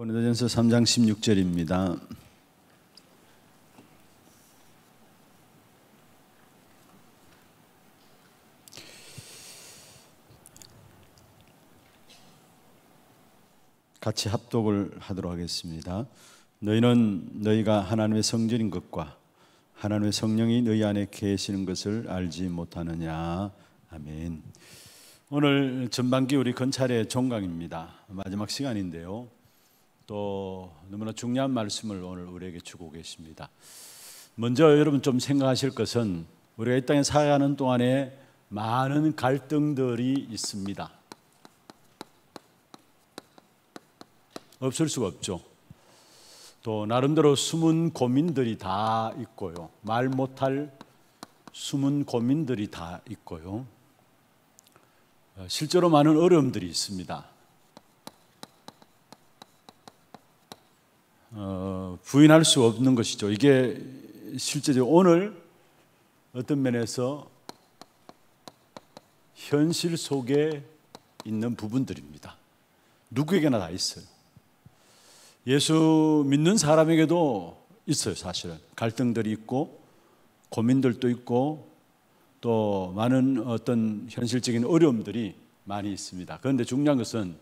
고린도전서 3장 16절입니다. 같이 합독을 하도록 하겠습니다. 너희는 너희가 하나님의 성전인 것과 하나님의 성령이 너희 안에 계시는 것을 알지 못하느냐. 아멘. 오늘 전반기 우리 건찰의 종강입니다. 마지막 시간인데요. 또 너무나 중요한 말씀을 오늘 우리에게 주고 계십니다. 먼저 여러분 좀 생각하실 것은 우리가 이 땅에 살아가는 동안에 많은 갈등들이 있습니다. 없을 수가 없죠. 또 나름대로 숨은 고민들이 다 있고요. 말 못할 숨은 고민들이 다 있고요. 실제로 많은 어려움들이 있습니다. 어, 부인할 수 없는 것이죠. 이게 실제적으로 오늘 어떤 면에서 현실 속에 있는 부분들입니다. 누구에게나 다 있어요. 예수 믿는 사람에게도 있어요, 사실은. 갈등들이 있고, 고민들도 있고, 또 많은 어떤 현실적인 어려움들이 많이 있습니다. 그런데 중요한 것은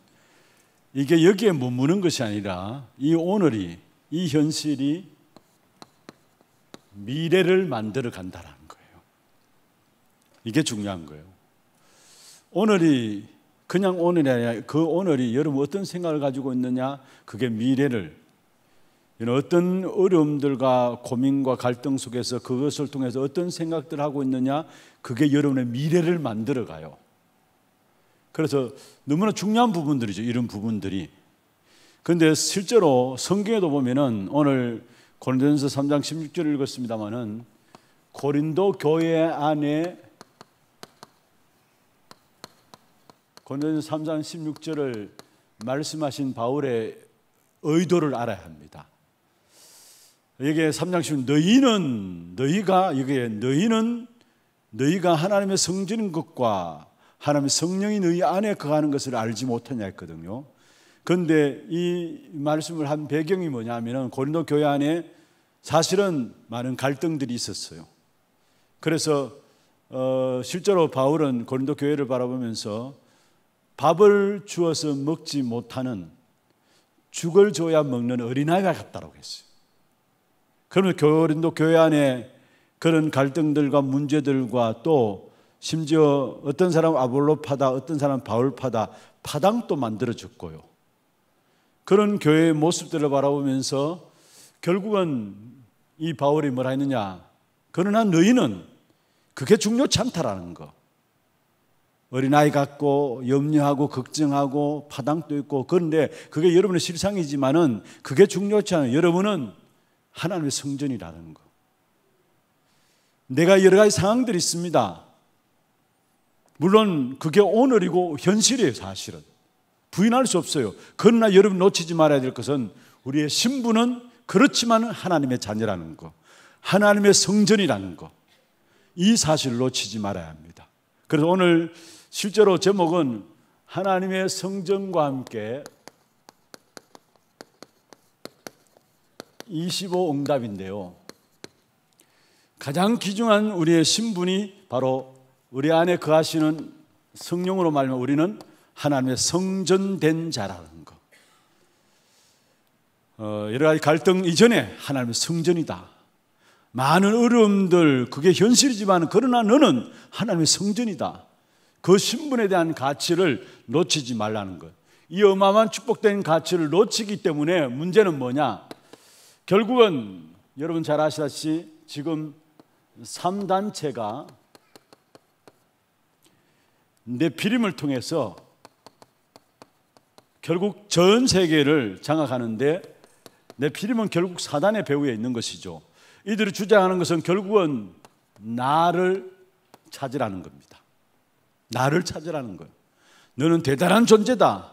이게 여기에 머무는 것이 아니라 이 오늘이 이 현실이 미래를 만들어 간다라는 거예요. 이게 중요한 거예요. 오늘이 그냥 오늘이 아니라 그 오늘이 여러분 어떤 생각을 가지고 있느냐 그게 미래를 어떤 어려움들과 고민과 갈등 속에서 그것을 통해서 어떤 생각들 하고 있느냐 그게 여러분의 미래를 만들어 가요. 그래서 너무나 중요한 부분들이죠. 이런 부분들이. 그런데 실제로 성경에도 보면은 오늘 고린도전서 3장 16절을 읽었습니다마는 고린도 교회 안에 고린도전서 3장 16절을 말씀하신 바울의 의도를 알아야 합니다. 여기에 3장 1 너희는 너희가 여기에 너희는 너희가 하나님의 성전인 것과 하나님의 성령이 너희 안에 거하는 것을 알지 못하냐 했거든요. 그런데 이 말씀을 한 배경이 뭐냐면은 고린도 교회 안에 사실은 많은 갈등들이 있었어요. 그래서 어 실제로 바울은 고린도 교회를 바라보면서 밥을 주어서 먹지 못하는 죽을 줘야 먹는 어린아이가 같다라고 했어요. 그러면 고린도 교회 안에 그런 갈등들과 문제들과 또 심지어 어떤 사람 아볼로파다, 어떤 사람 바울파다, 파당도 만들어줬고요. 그런 교회의 모습들을 바라보면서 결국은 이 바울이 뭐라 했느냐. 그러나 너희는 그게 중요치 않다라는 거. 어린아이 같고 염려하고 걱정하고 파당도 있고 그런데 그게 여러분의 실상이지만은 그게 중요치 않아요. 여러분은 하나님의 성전이라는 거. 내가 여러 가지 상황들이 있습니다. 물론 그게 오늘이고 현실이에요, 사실은. 부인할 수 없어요. 그러나 여러분 놓치지 말아야 될 것은 우리의 신분은 그렇지만 하나님의 자녀라는 것, 하나님의 성전이라는 것, 이 사실을 놓치지 말아야 합니다. 그래서 오늘 실제로 제목은 하나님의 성전과 함께 25 응답인데요. 가장 귀중한 우리의 신분이 바로 우리 안에 거하시는 그 성령으로 말하면 우리는 하나님의 성전된 자라는 것. 어, 여러 가지 갈등 이전에 하나님의 성전이다. 많은 어려움들, 그게 현실이지만 그러나 너는 하나님의 성전이다. 그 신분에 대한 가치를 놓치지 말라는 것. 이 어마어마한 축복된 가치를 놓치기 때문에 문제는 뭐냐? 결국은 여러분 잘 아시다시피 지금 3단체가 내 비림을 통해서 결국 전 세계를 장악하는데 내 피림은 결국 사단의 배후에 있는 것이죠. 이들이 주장하는 것은 결국은 나를 찾으라는 겁니다. 나를 찾으라는 거예요. 너는 대단한 존재다.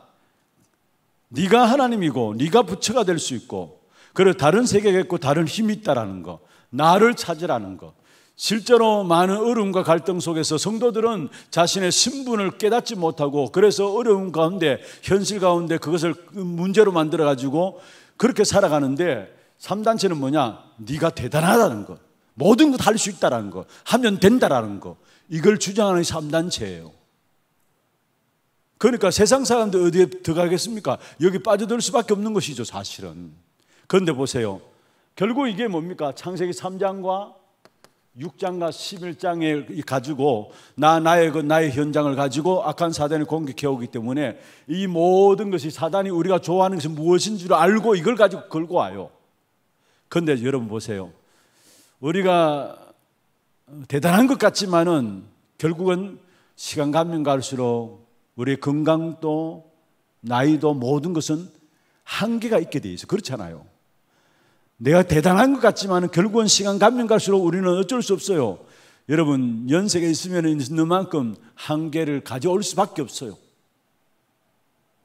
네가 하나님이고 네가 부처가 될 수 있고 그리고 다른 세계가 있고 다른 힘이 있다라는 거. 나를 찾으라는 거. 실제로 많은 어려움과 갈등 속에서 성도들은 자신의 신분을 깨닫지 못하고 그래서 어려움 가운데 현실 가운데 그것을 문제로 만들어 가지고 그렇게 살아가는데 3단체는 뭐냐? 네가 대단하다는 것. 모든 것 할 수 있다라는 것. 하면 된다라는 것. 이걸 주장하는 3단체예요. 그러니까 세상 사람들 어디에 들어가겠습니까? 여기 빠져들 수밖에 없는 것이죠, 사실은. 그런데 보세요. 결국 이게 뭡니까? 창세기 3장과 6장과 11장에 가지고 나 나의 그 나의 현장을 가지고 악한 사단이 공격해 오기 때문에 이 모든 것이 사단이 우리가 좋아하는 것이 무엇인 줄 알고 이걸 가지고 걸고 와요. 그런데 여러분 보세요. 우리가 대단한 것 같지만은 결국은 시간 가면 갈수록 우리 건강도 나이도 모든 것은 한계가 있게 돼 있어. 그렇잖아요. 내가 대단한 것 같지만 결국은 시간 가면 갈수록 우리는 어쩔 수 없어요. 여러분, 연세가 있으면 있는 만큼 한계를 가져올 수밖에 없어요.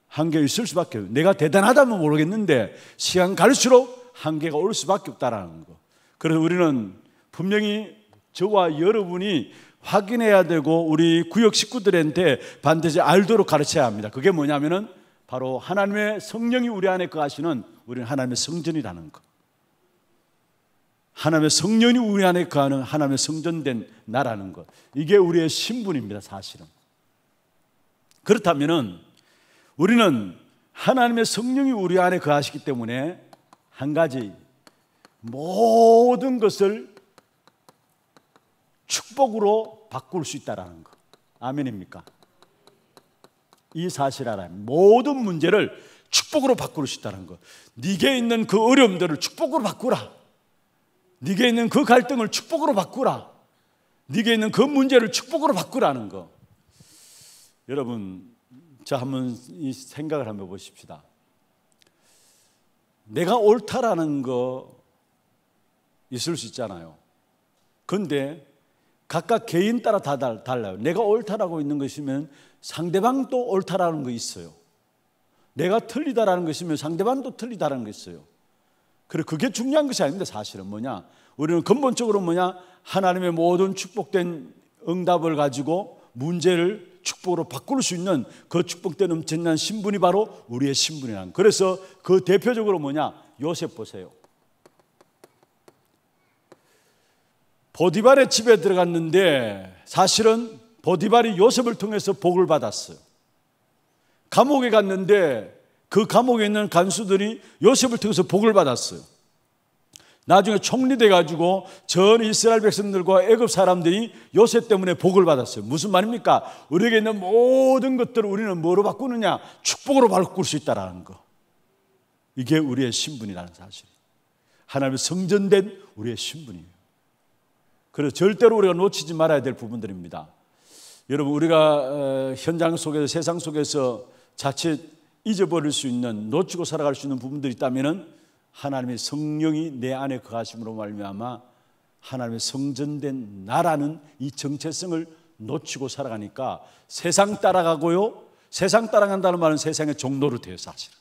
한계가 있을 수밖에 없어요. 내가 대단하다면 모르겠는데 시간 갈수록 한계가 올 수밖에 없다라는 거. 그래서 우리는 분명히 저와 여러분이 확인해야 되고 우리 구역 식구들한테 반드시 알도록 가르쳐야 합니다. 그게 뭐냐면은 바로 하나님의 성령이 우리 안에 거하시는 우리는 하나님의 성전이라는 거. 하나님의 성령이 우리 안에 거하는 하나님의 성전된 나라는 것. 이게 우리의 신분입니다, 사실은. 그렇다면 우리는 하나님의 성령이 우리 안에 거하시기 때문에 한 가지 모든 것을 축복으로 바꿀 수 있다라는 것. 아멘입니까? 이 사실 알아요. 모든 문제를 축복으로 바꿀 수 있다는 것. 네게 있는 그 어려움들을 축복으로 바꾸라. 네게 있는 그 갈등을 축복으로 바꾸라. 네게 있는 그 문제를 축복으로 바꾸라는 거. 여러분, 자 한번 이 생각을 한번 보십시다. 내가 옳다라는 거 있을 수 있잖아요. 근데 각각 개인 따라 다 달라요. 내가 옳다라고 있는 것이면 상대방도 옳다라는 거 있어요. 내가 틀리다라는 것이면 상대방도 틀리다라는 거 있어요. 그래 그게 중요한 것이 아닙니다. 사실은 뭐냐? 우리는 근본적으로 뭐냐? 하나님의 모든 축복된 응답을 가지고 문제를 축복으로 바꿀 수 있는 그 축복된 엄청난 신분이 바로 우리의 신분이란. 그래서 그 대표적으로 뭐냐? 요셉 보세요. 보디발의 집에 들어갔는데 사실은 보디발이 요셉을 통해서 복을 받았어요. 감옥에 갔는데 그 감옥에 있는 간수들이 요셉을 통해서 복을 받았어요. 나중에 총리돼 가지고 전 이스라엘 백성들과 애굽 사람들이 요셉 때문에 복을 받았어요. 무슨 말입니까? 우리에게 있는 모든 것들을 우리는 뭐로 바꾸느냐? 축복으로 바꿀 수 있다라는 거. 이게 우리의 신분이라는 사실. 하나님의 성전된 우리의 신분이에요. 그래서 절대로 우리가 놓치지 말아야 될 부분들입니다. 여러분 우리가 어, 현장 속에서 세상 속에서 자칫 잊어버릴 수 있는 놓치고 살아갈 수 있는 부분들이 있다면은 하나님의 성령이 내 안에 거하심으로 그 말미암아 하나님의 성전된 나라는 이 정체성을 놓치고 살아가니까 세상 따라가고요. 세상 따라간다는 말은 세상의 종로로 돼요, 사실은.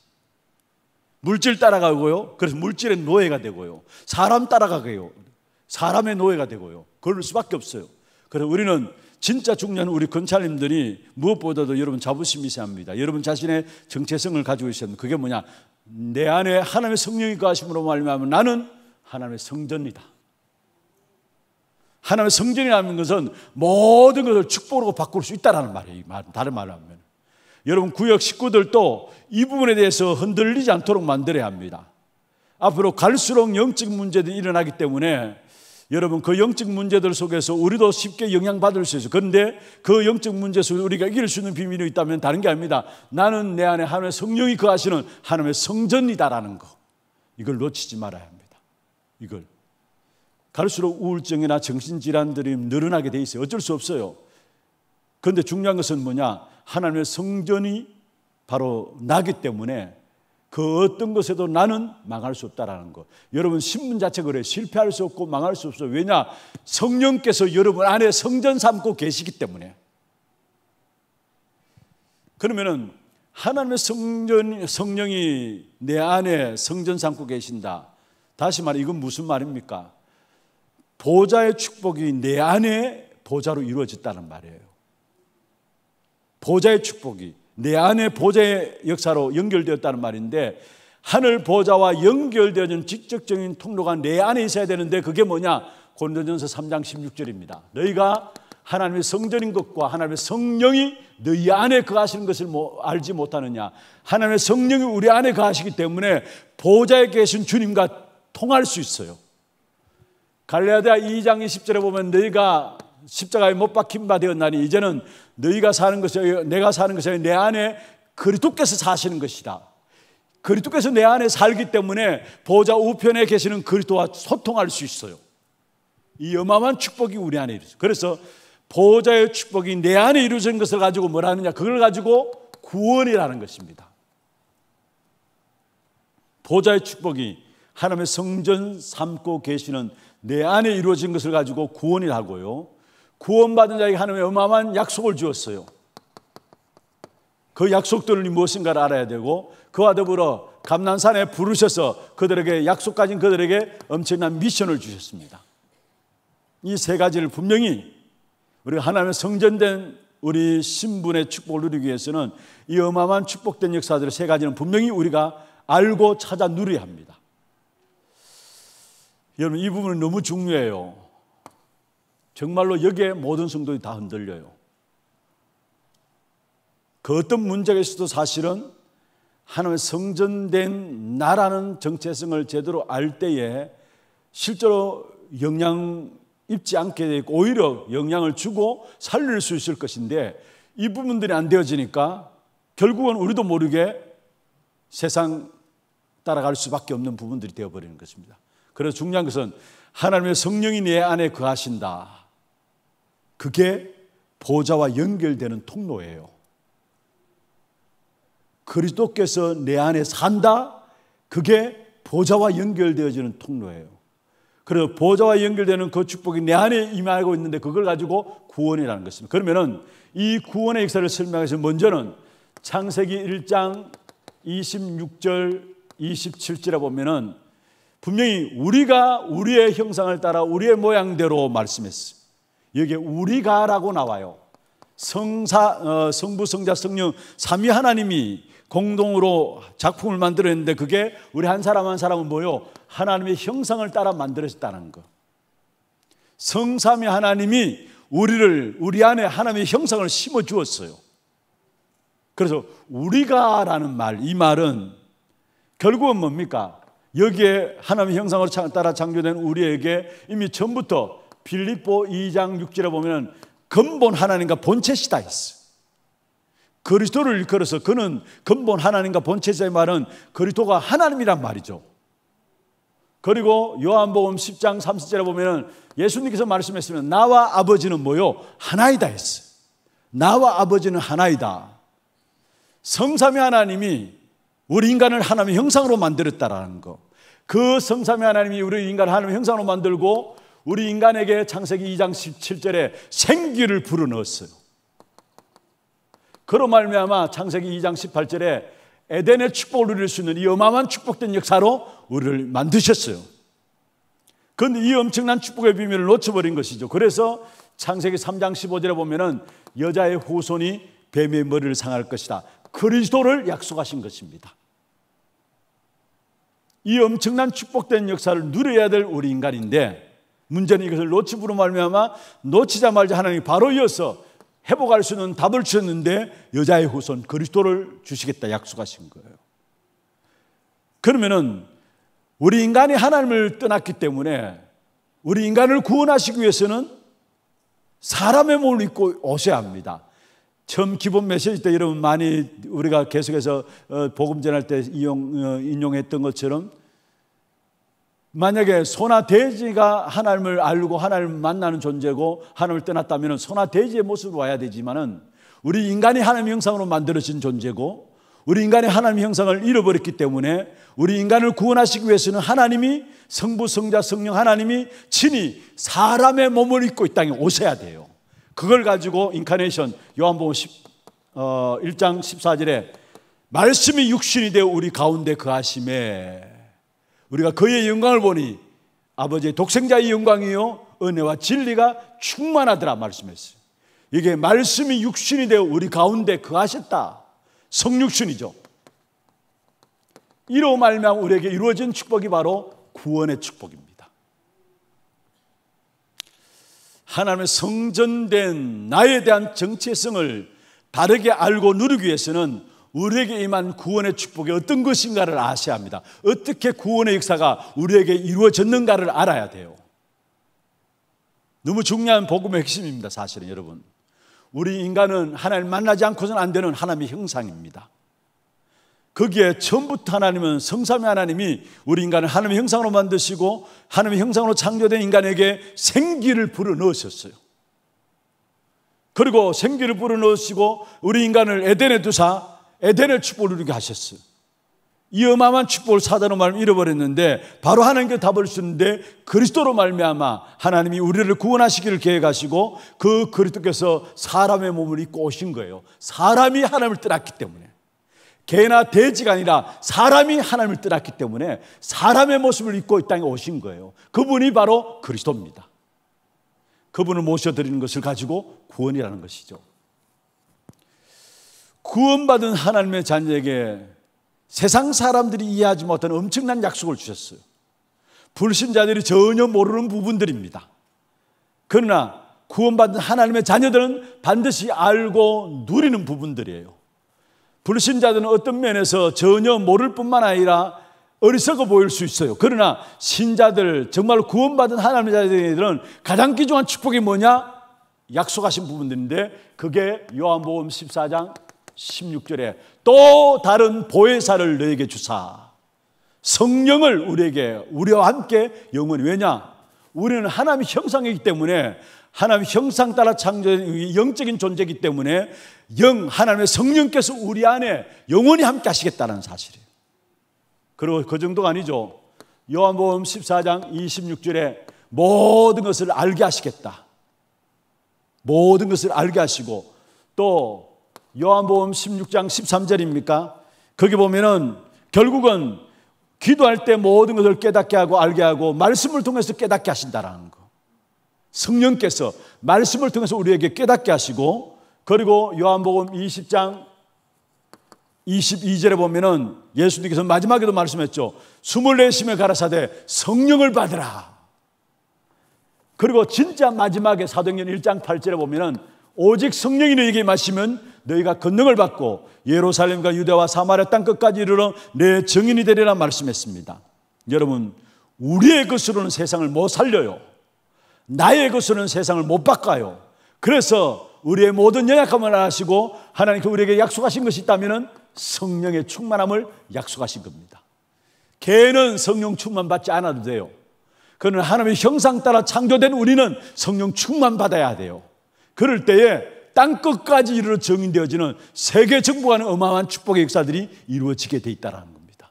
물질 따라가고요. 그래서 물질의 노예가 되고요. 사람 따라가고요. 사람의 노예가 되고요. 그럴 수밖에 없어요. 그래서 우리는 진짜 중요한 우리 검찰님들이 무엇보다도 여러분 자부심이 세 합니다. 여러분 자신의 정체성을 가지고 있어야 합 그게 뭐냐? 내 안에 하나님의 성령이 가심으로말미암면 나는 하나님의 성전이다. 하나님의 성전이라는 것은 모든 것을 축복으로 바꿀 수 있다라는 말이에요. 다른 말로 하면. 여러분 구역 식구들도 이 부분에 대해서 흔들리지 않도록 만들어야 합니다. 앞으로 갈수록 영적 문제들이 일어나기 때문에 여러분 그 영적 문제들 속에서 우리도 쉽게 영향받을 수 있어요. 그런데 그 영적 문제 속에 우리가 이길 수 있는 비밀이 있다면 다른 게 아닙니다. 나는 내 안에 하나님의 성령이 거하시는 그 하나님의 성전이다라는 거. 이걸 놓치지 말아야 합니다. 이걸 갈수록 우울증이나 정신질환들이 늘어나게 돼 있어요. 어쩔 수 없어요. 그런데 중요한 것은 뭐냐? 하나님의 성전이 바로 나기 때문에 그 어떤 것에도 나는 망할 수 없다라는 것. 여러분 신분 자체 그래 실패할 수 없고 망할 수 없어. 왜냐? 성령께서 여러분 안에 성전 삼고 계시기 때문에. 그러면은 하나님의 성전 성령이 내 안에 성전 삼고 계신다. 다시 말해 이건 무슨 말입니까? 보좌의 축복이 내 안에 보좌로 이루어졌다는 말이에요. 보좌의 축복이 내안에 보좌의 역사로 연결되었다는 말인데 하늘 보좌와 연결되어진 직접적인 통로가 내 안에 있어야 되는데 그게 뭐냐? 고린도전서 3장 16절입니다. 너희가 하나님의 성전인 것과 하나님의 성령이 너희 안에 거하시는 것을 뭐 알지 못하느냐? 하나님의 성령이 우리 안에 거하시기 때문에 보좌에 계신 주님과 통할 수 있어요. 갈라디아 2장 20절에 보면 너희가 십자가에 못 박힌 바 되었나니 이제는 너희가 사는 것이 내가 사는 것이 내 안에 그리스도께서 사시는 것이다. 그리스도께서 내 안에 살기 때문에 보좌 우편에 계시는 그리스도와 소통할 수 있어요. 이 어마어마한 축복이 우리 안에 이루어져. 그래서 보좌의 축복이 내 안에 이루어진 것을 가지고 뭐라 하느냐? 그걸 가지고 구원이라는 것입니다. 보좌의 축복이 하나님의 성전 삼고 계시는 내 안에 이루어진 것을 가지고 구원이라고요. 구원받은 자에게 하나님의 어마어마한 약속을 주었어요. 그 약속들이 무엇인가를 알아야 되고 그와 더불어 감난산에 부르셔서 그들에게 약속 가진 그들에게 엄청난 미션을 주셨습니다. 이 세 가지를 분명히 우리 하나님의 성전된 우리 신분의 축복을 누리기 위해서는 이 어마어마한 축복된 역사들의 세 가지는 분명히 우리가 알고 찾아 누려야 합니다. 여러분 이 부분은 너무 중요해요. 정말로 여기에 모든 성도들이 다 흔들려요. 그 어떤 문제가 있도 사실은 하나님의 성전된 나라는 정체성을 제대로 알 때에 실제로 영향 입지 않게 되고 오히려 영향을 주고 살릴 수 있을 것인데 이 부분들이 안 되어지니까 결국은 우리도 모르게 세상 따라갈 수밖에 없는 부분들이 되어버리는 것입니다. 그래서 중요한 것은 하나님의 성령이 내 안에 거하신다. 그게 보좌와 연결되는 통로예요. 그리스도께서 내 안에 산다? 그게 보좌와 연결되어지는 통로예요. 그래서 보좌와 연결되는 그 축복이 내 안에 임하고 있는데 그걸 가지고 구원이라는 것입니다. 그러면은 이 구원의 역사를 설명해서 먼저는 창세기 1장 26절 27절에 보면은 분명히 우리가 우리의 형상을 따라 우리의 모양대로 말씀했어요. 여기에 우리가라고 나와요. 성사, 어, 성부, 성자, 성령, 삼위 하나님이 공동으로 작품을 만들었는데 그게 우리 한 사람 한 사람은 뭐요? 하나님의 형상을 따라 만들어졌다는 거. 성삼위 하나님이 우리를, 우리 안에 하나님의 형상을 심어 주었어요. 그래서 우리가라는 말, 이 말은 결국은 뭡니까? 여기에 하나님의 형상을 따라 창조된 우리에게 이미 전부터 빌립보 2장 6절에 보면 근본 하나님과 본체시다 있어. 그리스도를 일컬어서 그는 근본 하나님과 본체자의 말은 그리스도가 하나님이란 말이죠. 그리고 요한복음 10장 30절에 보면 예수님께서 말씀했으면 나와 아버지는 뭐요? 하나이다 했어. 나와 아버지는 하나이다. 성삼의 하나님이 우리 인간을 하나님의 형상으로 만들었다라는 거. 그 성삼의 하나님이 우리 인간을 하나님의 형상으로 만들고 우리 인간에게 창세기 2장 17절에 생기를 불어넣었어요. 그로 말미암아 창세기 2장 18절에 에덴의 축복을 누릴 수 있는 이 어마어마한 축복된 역사로 우리를 만드셨어요. 그런데 이 엄청난 축복의 비밀을 놓쳐버린 것이죠. 그래서 창세기 3장 15절에 보면은 여자의 후손이 뱀의 머리를 상할 것이다. 그리스도를 약속하신 것입니다. 이 엄청난 축복된 역사를 누려야 될 우리 인간인데 문제는 이것을 놓치므로 말미암아 놓치자마자 하나님이 바로 이어서 회복할 수 있는 답을 주셨는데 여자의 후손 그리스도를 주시겠다 약속하신 거예요. 그러면은 우리 인간이 하나님을 떠났기 때문에 우리 인간을 구원하시기 위해서는 사람의 몸을 입고 오셔야 합니다. 처음 기본 메시지 때 여러분 많이 우리가 계속해서 어, 복음 전할 때 인용, 어, 인용했던 것처럼 만약에 소나 돼지가 하나님을 알고 하나님을 만나는 존재고 하나님을 떠났다면 소나 돼지의 모습으로 와야 되지만은 우리 인간이 하나님 의 형상으로 만들어진 존재고 우리 인간이 하나님 의 형상을 잃어버렸기 때문에 우리 인간을 구원하시기 위해서는 하나님이 성부 성자 성령 하나님이 친히 사람의 몸을 입고 이 땅에 오셔야 돼요. 그걸 가지고 인카네이션 요한복음 10, 어, 1장 14절에 말씀이 육신이 되어 우리 가운데 그하심에 우리가 그의 영광을 보니 아버지의 독생자의 영광이요 은혜와 진리가 충만하더라 말씀했어요. 이게 말씀이 육신이 되어 우리 가운데 그하셨다. 성육신이죠. 이로 말미암 우리에게 이루어진 축복이 바로 구원의 축복입니다. 하나님의 성전된 나에 대한 정체성을 바르게 알고 누리기 위해서는 우리에게 임한 구원의 축복이 어떤 것인가를 아셔야 합니다. 어떻게 구원의 역사가 우리에게 이루어졌는가를 알아야 돼요. 너무 중요한 복음의 핵심입니다. 사실은 여러분. 우리 인간은 하나님 만나지 않고서는 안 되는 하나님의 형상입니다. 거기에 처음부터 하나님은 성삼위 하나님이 우리 인간을 하나님의 형상으로 만드시고 하나님의 형상으로 창조된 인간에게 생기를 불어넣으셨어요. 그리고 생기를 불어넣으시고 우리 인간을 에덴에 두사 에덴의 축복을 누리게 하셨어요. 이 어마어마한 축복을 사단으로 말 잃어버렸는데 바로 하나님께 답을 주는데 그리스도로 말미암아 하나님이 우리를 구원하시기를 계획하시고 그 그리스도께서 사람의 몸을 입고 오신 거예요. 사람이 하나님을 떠났기 때문에 개나 돼지가 아니라 사람이 하나님을 떠났기 때문에 사람의 모습을 입고 이 땅에 오신 거예요. 그분이 바로 그리스도입니다. 그분을 모셔드리는 것을 가지고 구원이라는 것이죠. 구원받은 하나님의 자녀에게 세상 사람들이 이해하지 못하는 엄청난 약속을 주셨어요. 불신자들이 전혀 모르는 부분들입니다. 그러나 구원받은 하나님의 자녀들은 반드시 알고 누리는 부분들이에요. 불신자들은 어떤 면에서 전혀 모를 뿐만 아니라 어리석어 보일 수 있어요. 그러나 신자들, 정말 구원받은 하나님의 자녀들은 가장 귀중한 축복이 뭐냐? 약속하신 부분들인데 그게 요한복음 14장 16절에 또 다른 보혜사를 너에게 주사 성령을 우리에게 우리와 함께 영원히 왜냐 우리는 하나님의 형상이기 때문에 하나님의 형상 따라 창조된 영적인 존재이기 때문에 영 하나님의 성령께서 우리 안에 영원히 함께 하시겠다는 사실이에요. 그리고 그 정도가 아니죠. 요한복음 14장 26절에 모든 것을 알게 하시겠다. 모든 것을 알게 하시고 또 요한복음 16장 13절입니까? 거기 보면은 결국은 기도할 때 모든 것을 깨닫게 하고 알게 하고 말씀을 통해서 깨닫게 하신다라는 거. 성령께서 말씀을 통해서 우리에게 깨닫게 하시고 그리고 요한복음 20장 22절에 보면은 예수님께서 마지막에도 말씀했죠. 숨을 내쉬 가라사대 성령을 받으라. 그리고 진짜 마지막에 사도행전 1장 8절에 보면은 오직 성령이 너에게 마시면 너희가 권능을 받고 예루살렘과 유대와 사마리아 땅 끝까지 이르러 내 증인이 되리라 말씀했습니다. 여러분, 우리의 것으로는 세상을 못 살려요. 나의 것으로는 세상을 못 바꿔요. 그래서 우리의 모든 연약함을 아시고 하나님께서 우리에게 약속하신 것이 있다면 성령의 충만함을 약속하신 겁니다. 개는 성령 충만 받지 않아도 돼요. 그는 하나님의 형상 따라 창조된 우리는 성령 충만 받아야 돼요. 그럴 때에 땅끝까지 이르러 정인되어지는 세계 정부하는 어마어마한 축복의 역사들이 이루어지게 돼 있다라는 겁니다.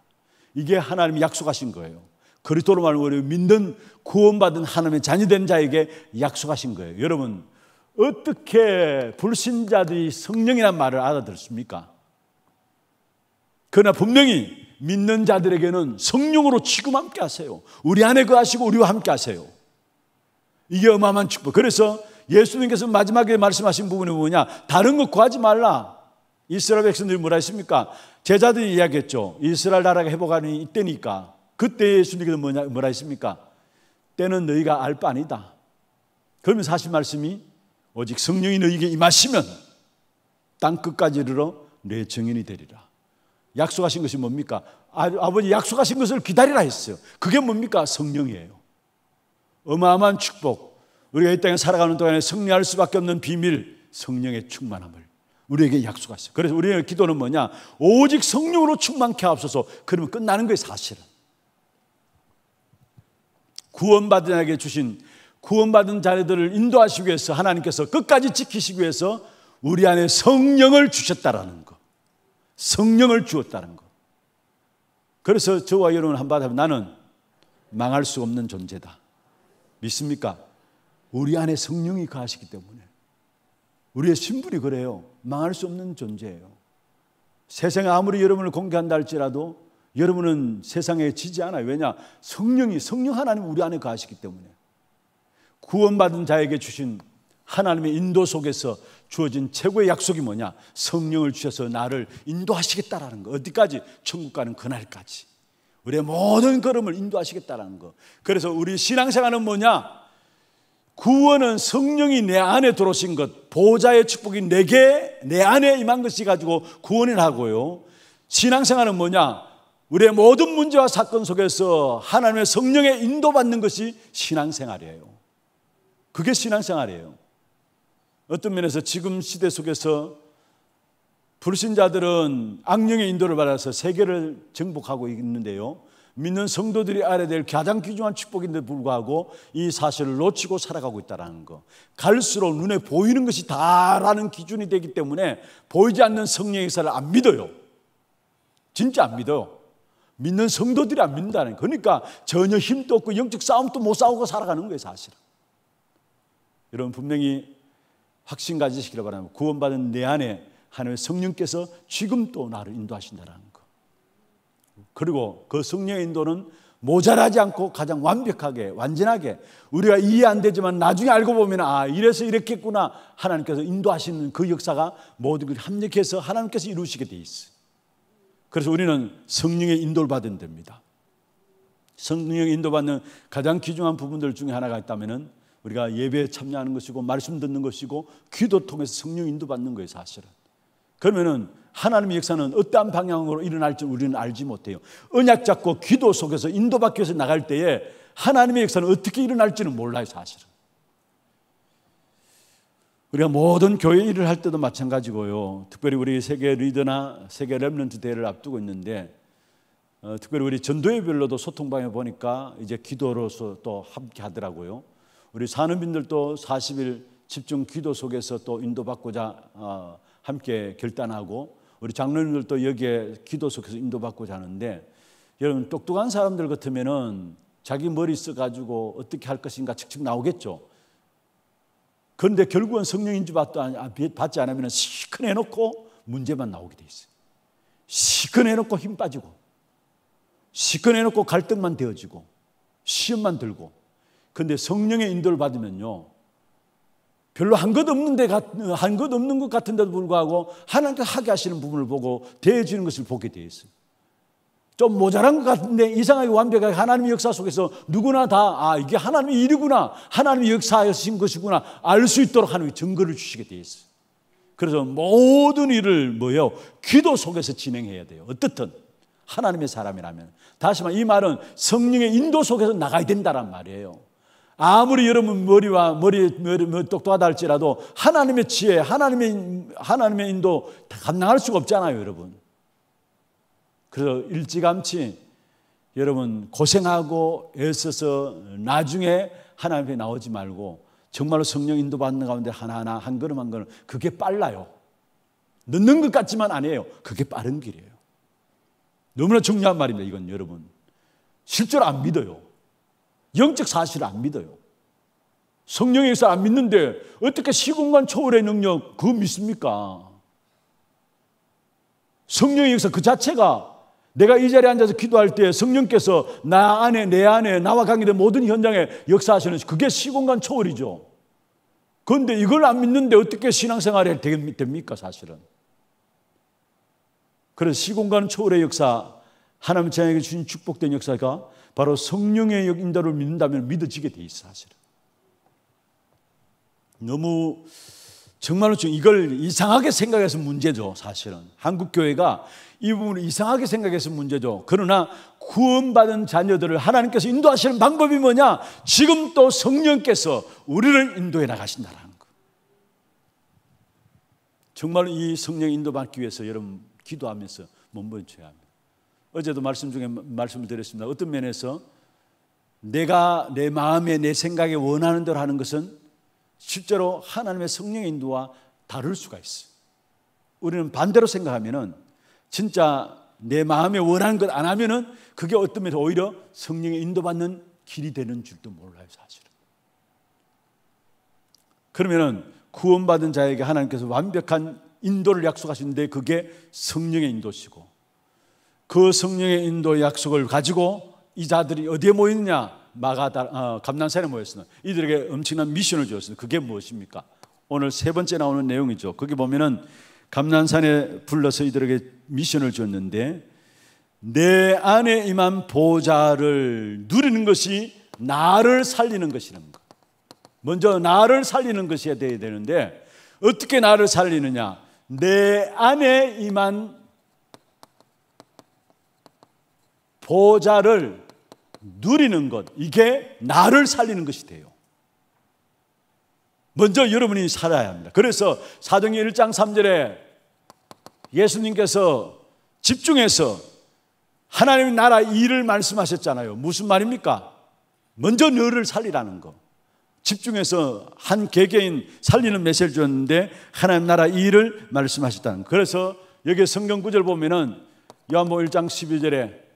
이게 하나님이 약속하신 거예요. 그리스도로 말미암아 믿는 구원받은 하나님의 자녀된 자에게 약속하신 거예요. 여러분 어떻게 불신자들이 성령이란 말을 알아들었습니까? 그러나 분명히 믿는 자들에게는 성령으로 지금 함께 하세요. 우리 안에 거하시고 우리와 함께 하세요. 이게 어마어마한 축복. 그래서 예수님께서 마지막에 말씀하신 부분이 뭐냐? 다른 거 구하지 말라. 이스라엘 백성들이 뭐라 했습니까? 제자들이 이야기했죠. 이스라엘 나라가 회복하는 이때니까. 그때 예수님께서 뭐냐, 뭐라 했습니까? 때는 너희가 알 바 아니다. 그러면 사실 말씀이 오직 성령이 너희에게 임하시면 땅 끝까지 이르러 내 증인이 되리라. 약속하신 것이 뭡니까? 아, 버지 약속하신 것을 기다리라 했어요. 그게 뭡니까? 성령이에요. 어마어마한 축복. 우리가 이 땅에 살아가는 동안에 승리할 수밖에 없는 비밀, 성령의 충만함을 우리에게 약속하셨어요. 그래서 우리의 기도는 뭐냐? 오직 성령으로 충만케 하옵소서. 그러면 끝나는 거예요, 사실은. 구원받은 자에게 주신 구원받은 자녀들을 인도하시기 위해서 하나님께서 끝까지 지키시기 위해서 우리 안에 성령을 주셨다라는 거. 성령을 주었다는 거. 그래서 저와 여러분 한바디 나는 망할 수 없는 존재다. 믿습니까? 우리 안에 성령이 가시기 때문에 우리의 신분이 그래요. 망할 수 없는 존재예요. 세상에 아무리 여러분을 공개한다 할지라도 여러분은 세상에 지지 않아요. 왜냐? 성령이, 성령 하나님 우리 안에 가시기 때문에. 구원받은 자에게 주신 하나님의 인도 속에서 주어진 최고의 약속이 뭐냐? 성령을 주셔서 나를 인도하시겠다라는 거. 어디까지? 천국 가는 그날까지. 우리의 모든 걸음을 인도하시겠다라는 거. 그래서 우리 신앙생활은 뭐냐? 구원은 성령이 내 안에 들어오신 것, 보좌의 축복이 내게, 내 안에 임한 것이 가지고 구원을 하고요. 신앙생활은 뭐냐? 우리의 모든 문제와 사건 속에서 하나님의 성령의 인도받는 것이 신앙생활이에요. 그게 신앙생활이에요. 어떤 면에서 지금 시대 속에서 불신자들은 악령의 인도를 받아서 세계를 정복하고 있는데요. 믿는 성도들이 알아야 될 가장 귀중한 축복인데 불구하고 이 사실을 놓치고 살아가고 있다는 거. 갈수록 눈에 보이는 것이 다라는 기준이 되기 때문에 보이지 않는 성령의 역사를 안 믿어요. 진짜 안 믿어요. 믿는 성도들이 안 믿는다는 거. 그러니까 전혀 힘도 없고 영적 싸움도 못 싸우고 살아가는 거예요, 사실은. 여러분 분명히 확신 가지시기를 바랍니다. 구원받은 내 안에 하나의 성령께서 지금도 나를 인도하신다라는 그리고 그 성령 의 인도는 모자라지 않고 가장 완벽하게 완전하게 우리가 이해 안 되지만 나중에 알고 보면 아 이래서 이렇게했구나 하나님께서 인도하시는 그 역사가 모든 걸 합력해서 하나님께서 이루시게 돼 있어요. 그래서 우리는 성령의 인도를 받은 됩니다. 성령의 인도받는 가장 귀중한 부분들 중에 하나가 있다면 우리가 예배에 참여하는 것이고 말씀 듣는 것이고 귀도 통해서 성령 의 인도받는 거예요 사실은. 그러면은 하나님의 역사는 어떠한 방향으로 일어날지 우리는 알지 못해요. 언약 잡고 기도 속에서 인도받기 위해서 나갈 때에 하나님의 역사는 어떻게 일어날지는 몰라요, 사실은. 우리가 모든 교회 일을 할 때도 마찬가지고요. 특별히 우리 세계 리더나 세계 랩런트 대회를 앞두고 있는데 어, 특별히 우리 전도회별로도 소통방에 보니까 이제 기도로서 또 함께 하더라고요. 우리 산업인들도 40일 집중 기도 속에서 또 인도받고자 어, 함께 결단하고 우리 장로님들도 여기에 기도석에서 인도받고 자는데 여러분 똑똑한 사람들 같으면은 자기 머리 써 가지고 어떻게 할 것인가 측측 나오겠죠. 그런데 결국은 성령 인지 아, 받지 않으면 시큰해 놓고 문제만 나오게 돼 있어요. 시큰해 놓고 힘 빠지고 시큰해 놓고 갈등만 되어지고 시험만 들고 근데 성령의 인도를 받으면요. 별로 한것 없는 데한것 없는 것 같은데도 불구하고 하나님께 하게 하시는 부분을 보고 대해 주는 것을 보게 되어 있어요. 좀 모자란 것 같은데 이상하게 완벽하게 하나님의 역사 속에서 누구나 다 아 이게 하나님의 일이구나 하나님의 역사하신 것이구나 알 수 있도록 하나님의 증거를 주시게 되어 있어요. 그래서 모든 일을 뭐요 기도 속에서 진행해야 돼요. 어떻든 하나님의 사람이라면 다시 말이 말은 성령의 인도 속에서 나가야 된다란 말이에요. 아무리 여러분 머리와 머리, 머리, 머리 똑똑하다 할지라도 하나님의 지혜, 하나님의, 하나님의 인도 다 감당할 수가 없잖아요, 여러분. 그래서 일찌감치 여러분 고생하고 애써서 나중에 하나님께 나오지 말고 정말로 성령 인도받는 가운데 하나하나 한 걸음 한 걸음 그게 빨라요. 늦는 것 같지만 아니에요. 그게 빠른 길이에요. 너무나 중요한 말입니다. 이건 여러분. 실제로 안 믿어요. 영적 사실을 안 믿어요. 성령에서 안 믿는데 어떻게 시공간 초월의 능력 그거 믿습니까? 성령의 역사 그 자체가 내가 이 자리에 앉아서 기도할 때 성령께서 나 안에 내 안에 나와 관계된 모든 현장에 역사하시는 그게 시공간 초월이죠. 그런데 이걸 안 믿는데 어떻게 신앙생활이 됩니까 사실은? 그래서 시공간 초월의 역사 하나님 자녀에게 주신 축복된 역사가 바로 성령의 역 인도를 믿는다면 믿어지게 돼 있어 사실은. 너무 정말로 지금 이걸 이상하게 생각해서 문제죠, 사실은. 한국 교회가 이 부분을 이상하게 생각해서 문제죠. 그러나 구원받은 자녀들을 하나님께서 인도하시는 방법이 뭐냐? 지금 또 성령께서 우리를 인도해 나가신다라는 거. 정말이 성령 인도받기 위해서 여러분 기도하면서 몸부림쳐야 합니다. 어제도 말씀 중에 말씀을 드렸습니다. 어떤 면에서 내가 내 마음에 내 생각에 원하는 대로 하는 것은 실제로 하나님의 성령의 인도와 다를 수가 있어요. 우리는 반대로 생각하면은 진짜 내 마음에 원하는 것 안 하면은 그게 어떤 면에서 오히려 성령의 인도받는 길이 되는 줄도 몰라요, 사실은. 그러면은 구원받은 자에게 하나님께서 완벽한 인도를 약속하시는데 그게 성령의 인도시고 그 성령의 인도 약속을 가지고 이 자들이 어디에 모였냐? 마가다 어, 감난산에 모였습니다. 이들에게 엄청난 미션을 주었습니다. 그게 무엇입니까? 오늘 세 번째 나오는 내용이죠. 거기 보면은 감난산에 불러서 이들에게 미션을 줬는데 내 안에 임한 보좌를 누리는 것이 나를 살리는 것이라 것. 먼저 나를 살리는 것이 돼야 되는데 어떻게 나를 살리느냐? 내 안에 임한 보좌를 누리는 것, 이게 나를 살리는 것이 돼요. 먼저 여러분이 살아야 합니다. 그래서 사도전 1장 3절에 예수님께서 집중해서 하나님 나라 일을 말씀하셨잖아요. 무슨 말입니까? 먼저 너를 살리라는 거. 집중해서 한 개개인 살리는 메시지를 줬는데 하나님 나라 일을 말씀하셨다는 거. 그래서 여기 성경 구절 보면은 요한복 1장 12절에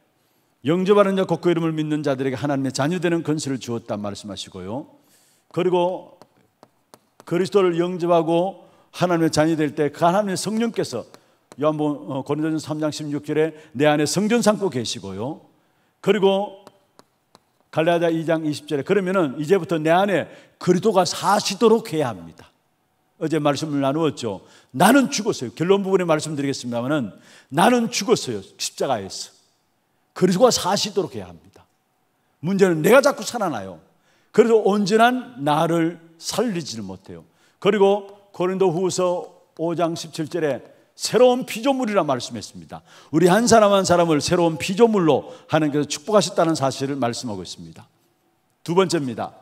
영접하는 자 곧 그 이름을 믿는 자들에게 하나님의 자녀되는 권세를 주었다 말씀하시고요. 그리고 그리스도를 영접하고 하나님의 자녀 될때 그 하나님의 성령께서 요한복 어, 고린도전 3장 16절에 내 안에 성전 삼고 계시고요. 그리고 갈라디아 2장 20절에 그러면은 이제부터 내 안에 그리스도가 사시도록 해야 합니다. 어제 말씀을 나누었죠. 나는 죽었어요. 결론 부분에 말씀드리겠습니다만은 나는 죽었어요. 십자가에서. 그리스도가 사시도록 해야 합니다. 문제는 내가 자꾸 살아나요. 그래서 온전한 나를 살리지를 못해요. 그리고 고린도 후서 5장 17절에 새로운 피조물이라 말씀했습니다. 우리 한 사람 한 사람을 새로운 피조물로 하나님께서 축복하셨다는 사실을 말씀하고 있습니다. 두 번째입니다.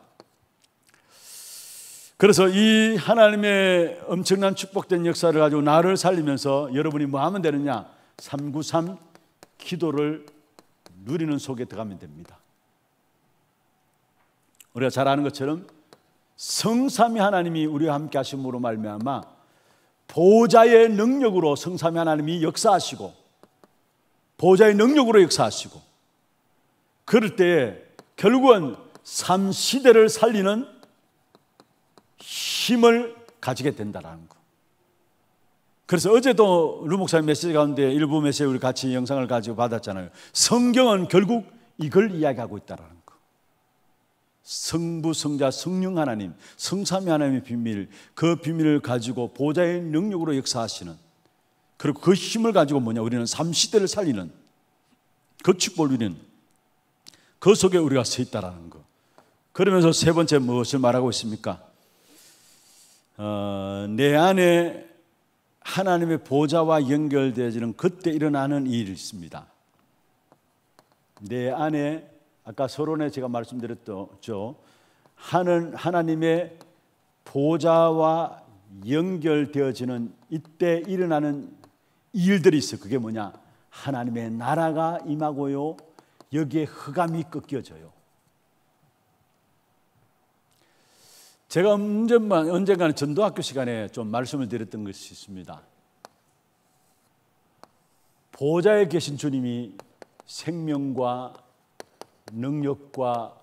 그래서 이 하나님의 엄청난 축복된 역사를 가지고 나를 살리면서 여러분이 뭐 하면 되느냐? 393 기도를 누리는 속에 들어가면 됩니다. 우리가 잘 아는 것처럼 성삼위 하나님이 우리와 함께 하심으로 말미암아 보좌의 능력으로 성삼위 하나님이 역사하시고 보좌의 능력으로 역사하시고 그럴 때 결국은 삼시대를 살리는 힘을 가지게 된다라는 것. 그래서 어제도 루 목사님 메시지 가운데 일부 메시지 우리 같이 영상을 가지고 받았잖아요. 성경은 결국 이걸 이야기하고 있다라는 거. 성부, 성자, 성령 하나님, 성삼위 하나님의 비밀, 그 비밀을 가지고 보좌의 능력으로 역사하시는 그리고 그 힘을 가지고 뭐냐? 우리는 삼시대를 살리는 그 축복을 누리는 그 속에 우리가 서 있다라는 거. 그러면서 세 번째 무엇을 말하고 있습니까? 어, 내 안에 하나님의 보좌와 연결되어지는 그때 일어나는 일이 있습니다. 내 안에 아까 서론에 제가 말씀드렸죠. 하는 하나님의 보좌와 연결되어지는 이때 일어나는 일들이 있어. 그게 뭐냐? 하나님의 나라가 임하고요. 여기에 흑암이 꺾여져요. 제가 언젠만, 언젠가는 전도학교 시간에 좀 말씀을 드렸던 것이 있습니다. 보좌에 계신 주님이 생명과 능력과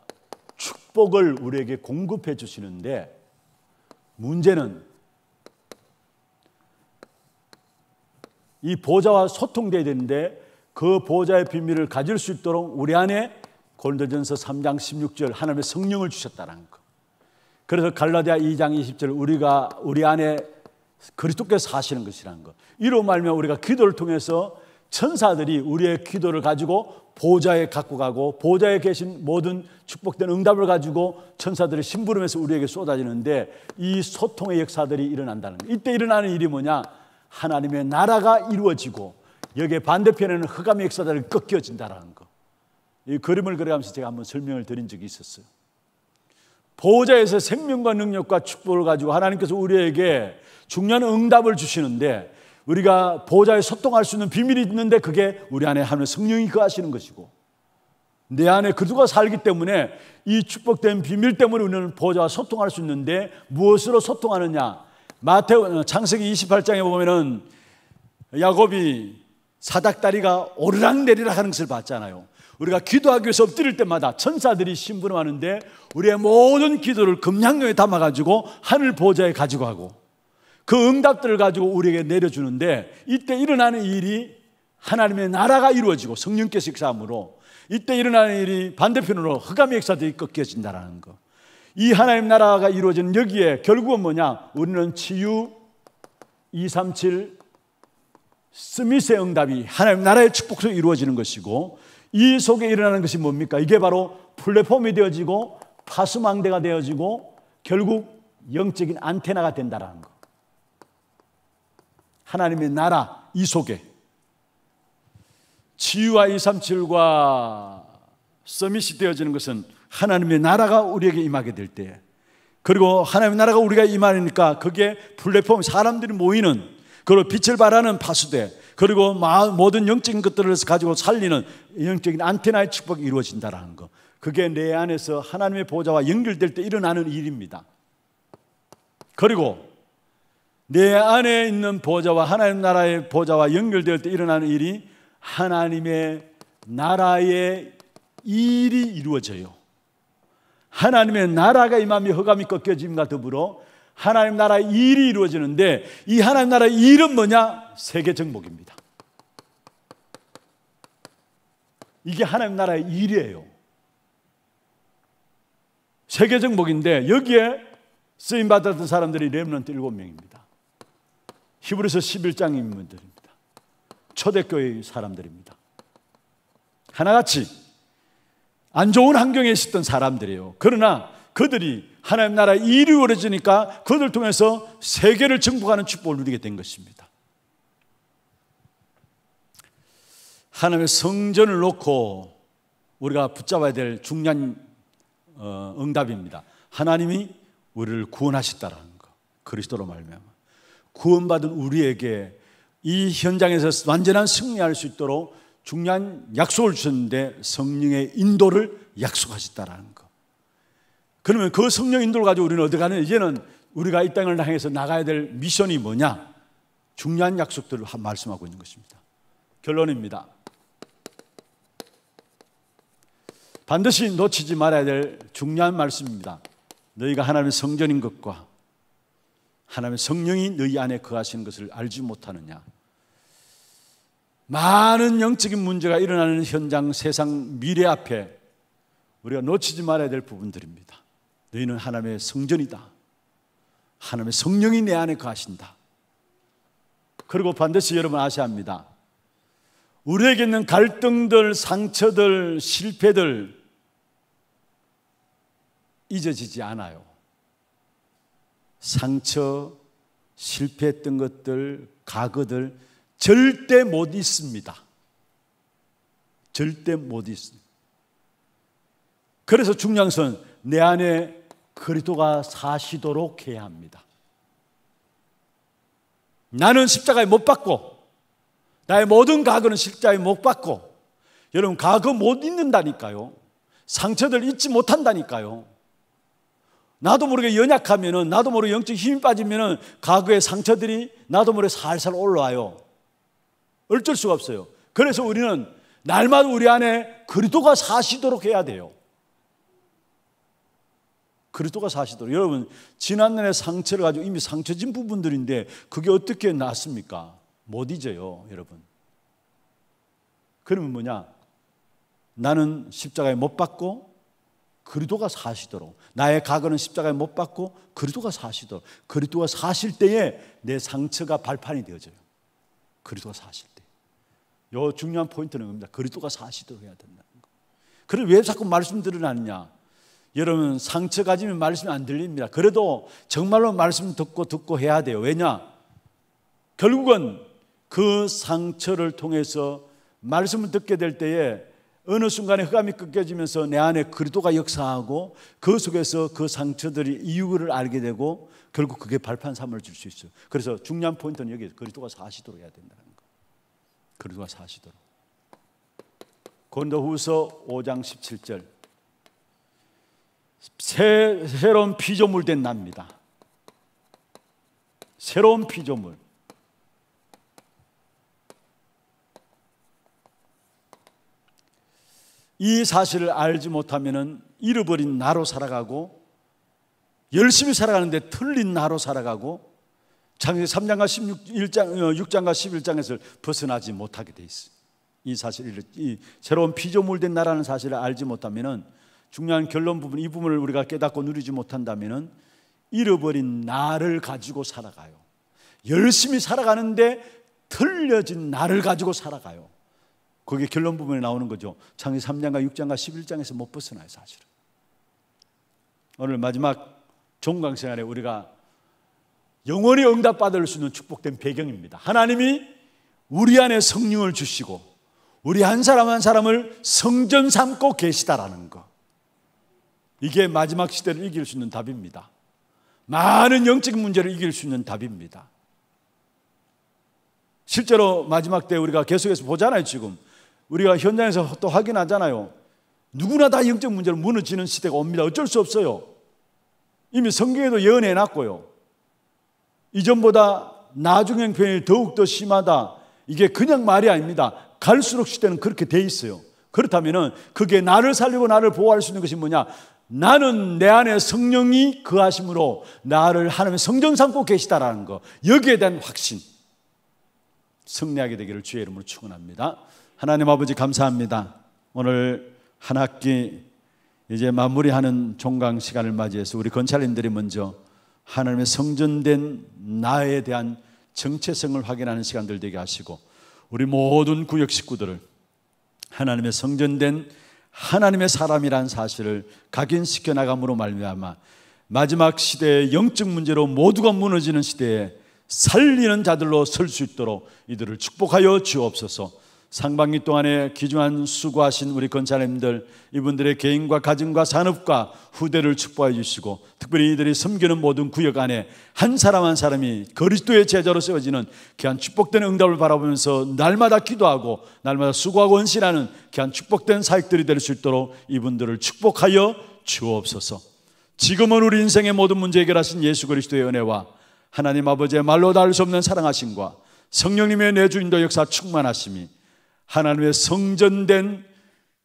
축복을 우리에게 공급해 주시는데 문제는 이 보좌와 소통돼야 되는데 그 보좌의 비밀을 가질 수 있도록 우리 안에 골드전서 3장 16절 하나님의 성령을 주셨다는 것. 그래서 갈라디아 2장 20절 우리가 우리 안에 그리스도께서 사시는 것이라는 것. 이로 말면 우리가 기도를 통해서 천사들이 우리의 기도를 가지고 보좌에 갖고 가고 보좌에 계신 모든 축복된 응답을 가지고 천사들의 심부름에서 우리에게 쏟아지는데 이 소통의 역사들이 일어난다는 거. 이때 일어나는 일이 뭐냐? 하나님의 나라가 이루어지고 여기에 반대편에는 흑암의 역사들이 꺾여진다는 거. 이 그림을 그려가면서 제가 한번 설명을 드린 적이 있었어요. 보호자에서 생명과 능력과 축복을 가지고 하나님께서 우리에게 중요한 응답을 주시는데 우리가 보호자에 소통할 수 있는 비밀이 있는데 그게 우리 안에 하는 성령이 그하시는 것이고 내 안에 그두가 살기 때문에 이 축복된 비밀 때문에 우리는 보호자와 소통할 수 있는데 무엇으로 소통하느냐 마태오 어, 창세기 28장에 보면은 야곱이 사닥다리가 오르락내리락 하는 것을 봤잖아요. 우리가 기도하기 위해서 엎드릴 때마다 천사들이 신분름하는데 우리의 모든 기도를 금양용에 담아가지고 하늘 보좌에 가지고 하고 그 응답들을 가지고 우리에게 내려주는데 이때 일어나는 일이 하나님의 나라가 이루어지고 성령께서 역사함으로 이때 일어나는 일이 반대편으로 흑암의 역사들이 꺾여진다라는 거. 이 하나님 나라가 이루어진 여기에 결국은 뭐냐? 우리는 치유 237 스미스의 응답이 하나님 나라의 축복으로 이루어지는 것이고 이 속에 일어나는 것이 뭡니까? 이게 바로 플랫폼이 되어지고 파수망대가 되어지고 결국 영적인 안테나가 된다라는 거. 하나님의 나라 이 속에 치유와 237과 서밋이 되어지는 것은 하나님의 나라가 우리에게 임하게 될 때, 그리고 하나님의 나라가 우리가 임하니까 그게 플랫폼 사람들이 모이는 그리고 빛을 발하는 파수대 그리고 모든 영적인 것들을 가지고 살리는 영적인 안테나의 축복이 이루어진다라는 거. 그게 내 안에서 하나님의 보좌와 연결될 때 일어나는 일입니다. 그리고 내 안에 있는 보좌와 하나님 나라의 보좌와 연결될 때 일어나는 일이 하나님의 나라의 일이 이루어져요. 하나님의 나라가 임함이 허감이 꺾여짐과 더불어 하나님 나라 의 일이 이루어지는데 이 하나님 나라 일은 뭐냐? 세계 정복입니다. 이게 하나님 나라의 일이에요. 세계 정복인데 여기에 쓰임 받았던 사람들이 렘넌트 7명입니다. 히브리서 11장 인물들입니다. 초대교회 사람들입니다. 하나같이 안 좋은 환경에 있었던 사람들이에요. 그러나 그들이 하나님 나라 일이 이루어지니까 그들 통해서 세계를 증복하는 축복을 누리게 된 것입니다. 하나님의 성전을 놓고 우리가 붙잡아야 될 중요한 어, 응답입니다. 하나님이 우리를 구원하셨다라는 거. 그리스도로 말미 구원받은 우리에게 이 현장에서 완전한 승리할 수 있도록 중요한 약속을 주셨는데 성령의 인도를 약속하셨다라는 것. 그러면 그 성령 인도를 가지고 우리는 어디 가는 이제는 우리가 이 땅을 향해서 나가야 될 미션이 뭐냐? 중요한 약속들을 말씀하고 있는 것입니다. 결론입니다. 반드시 놓치지 말아야 될 중요한 말씀입니다. 너희가 하나님의 성전인 것과 하나님의 성령이 너희 안에 거하시는 것을 알지 못하느냐. 많은 영적인 문제가 일어나는 현장, 세상, 미래 앞에 우리가 놓치지 말아야 될 부분들입니다. 너희는 하나님의 성전이다. 하나님의 성령이 내 안에 가신다 그리고 반드시 여러분 아셔야 합니다. 우리에게 있는 갈등들, 상처들, 실패들 잊어지지 않아요. 상처, 실패했던 것들, 과거들 절대 못 있습니다. 절대 못 있습니다. 그래서 중요한 내 안에 그리스도가 사시도록 해야 합니다. 나는 십자가에 못 박고 나의 모든 과거는 십자가에 못 박고 여러분 과거 못 잊는다니까요. 상처들 잊지 못한다니까요. 나도 모르게 연약하면은 나도 모르게 영적 힘이 빠지면은 과거의 상처들이 나도 모르게 살살 올라와요. 어쩔 수가 없어요. 그래서 우리는 날마다 우리 안에 그리스도가 사시도록 해야 돼요. 그리스도가 사시도록 여러분 지난날의 상처를 가지고 이미 상처진 부분들인데 그게 어떻게 났습니까? 못 잊어요, 여러분. 그러면 뭐냐? 나는 십자가에 못 박고 그리스도가 사시도록 나의 과거는 십자가에 못 박고 그리스도가 사시도록 그리스도가 사실 때에 내 상처가 발판이 되어져요. 그리스도가 사실 때. 요 중요한 포인트는 겁니다. 그리스도가 사시도록 해야 된다는 거. 그걸 왜 자꾸 말씀드려놨냐? 여러분 상처 가지면 말씀이 안 들립니다. 그래도 정말로 말씀 듣고 듣고 해야 돼요. 왜냐? 결국은 그 상처를 통해서 말씀을 듣게 될 때에 어느 순간에 흑암이 끊겨지면서 내 안에 그리도가 역사하고 그 속에서 그 상처들이 이유를 알게 되고 결국 그게 발판 삼을 줄 수 있어요. 그래서 중요한 포인트는 여기 그리도가 사시도록 해야 된다는 거. 그리도가 사시도록. 고린도후서 5장 17절. 새, 새로운 피조물 된 납니다. 새로운 피조물. 이 사실을 알지 못하면 잃어버린 나로 살아가고 열심히 살아가는데 틀린 나로 살아가고 창세 3장과 16장 6장과 어, 11장에서 벗어나지 못하게 돼 있어요. 이 사실을 이 새로운 피조물 된 나라는 사실을 알지 못하면은 중요한 결론 부분 이 부분을 우리가 깨닫고 누리지 못한다면 잃어버린 나를 가지고 살아가요. 열심히 살아가는데 틀려진 나를 가지고 살아가요. 거기에 결론 부분에 나오는 거죠. 창의 3장과 6장과 11장에서 못 벗어나요, 사실은. 오늘 마지막 종강 생활에 우리가 영원히 응답받을 수 있는 축복된 배경입니다. 하나님이 우리 안에 성령을 주시고 우리 한 사람 한 사람을 성전 삼고 계시다라는 것. 이게 마지막 시대를 이길 수 있는 답입니다. 많은 영적 문제를 이길 수 있는 답입니다. 실제로 마지막 때 우리가 계속해서 보잖아요, 지금. 우리가 현장에서 또 확인하잖아요. 누구나 다 영적 문제로 무너지는 시대가 옵니다. 어쩔 수 없어요. 이미 성경에도 예언해 놨고요. 이전보다 나중 형편이 더욱더 심하다. 이게 그냥 말이 아닙니다. 갈수록 시대는 그렇게 돼 있어요. 그렇다면 그게 나를 살리고 나를 보호할 수 있는 것이 뭐냐? 나는 내 안에 성령이 그하심으로 나를 하나님의 성전 삼고 계시다라는 거 여기에 대한 확신 승리하게 되기를 주의 이름으로 축원합니다. 하나님 아버지 감사합니다. 오늘 한 학기 이제 마무리하는 종강 시간을 맞이해서 우리 건찰님들이 먼저 하나님의 성전된 나에 대한 정체성을 확인하는 시간들 되게 하시고 우리 모든 구역 식구들을 하나님의 성전된 하나님의 사람이란 사실을 각인시켜 나감으로 말미암아 마지막 시대의 영적 문제로 모두가 무너지는 시대에 살리는 자들로 설 수 있도록 이들을 축복하여 주옵소서. 상반기 동안에 기중한 수고하신 우리 권사님들 이분들의 개인과 가정과 산업과 후대를 축복해 주시고 특별히 이들이 섬기는 모든 구역 안에 한 사람 한 사람이 그리스도의 제자로 세워지는 귀한 축복된 응답을 바라보면서 날마다 기도하고 날마다 수고하고 헌신하는 귀한 축복된 사역들이 될 수 있도록 이분들을 축복하여 주옵소서. 지금은 우리 인생의 모든 문제 해결하신 예수 그리스도의 은혜와 하나님 아버지의 말로 닿을 수 없는 사랑하심과 성령님의 내 주인도 역사 충만하심이 하나님의 성전된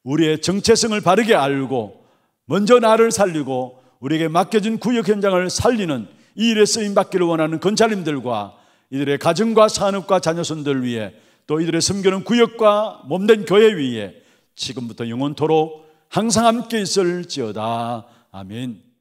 우리의 정체성을 바르게 알고 먼저 나를 살리고 우리에게 맡겨진 구역 현장을 살리는 이 일에 쓰임 받기를 원하는 건사님들과 이들의 가정과 산업과 자녀손들 위해 또 이들의 섬기는 구역과 몸된 교회 위에 지금부터 영원토록 항상 함께 있을지어다. 아멘.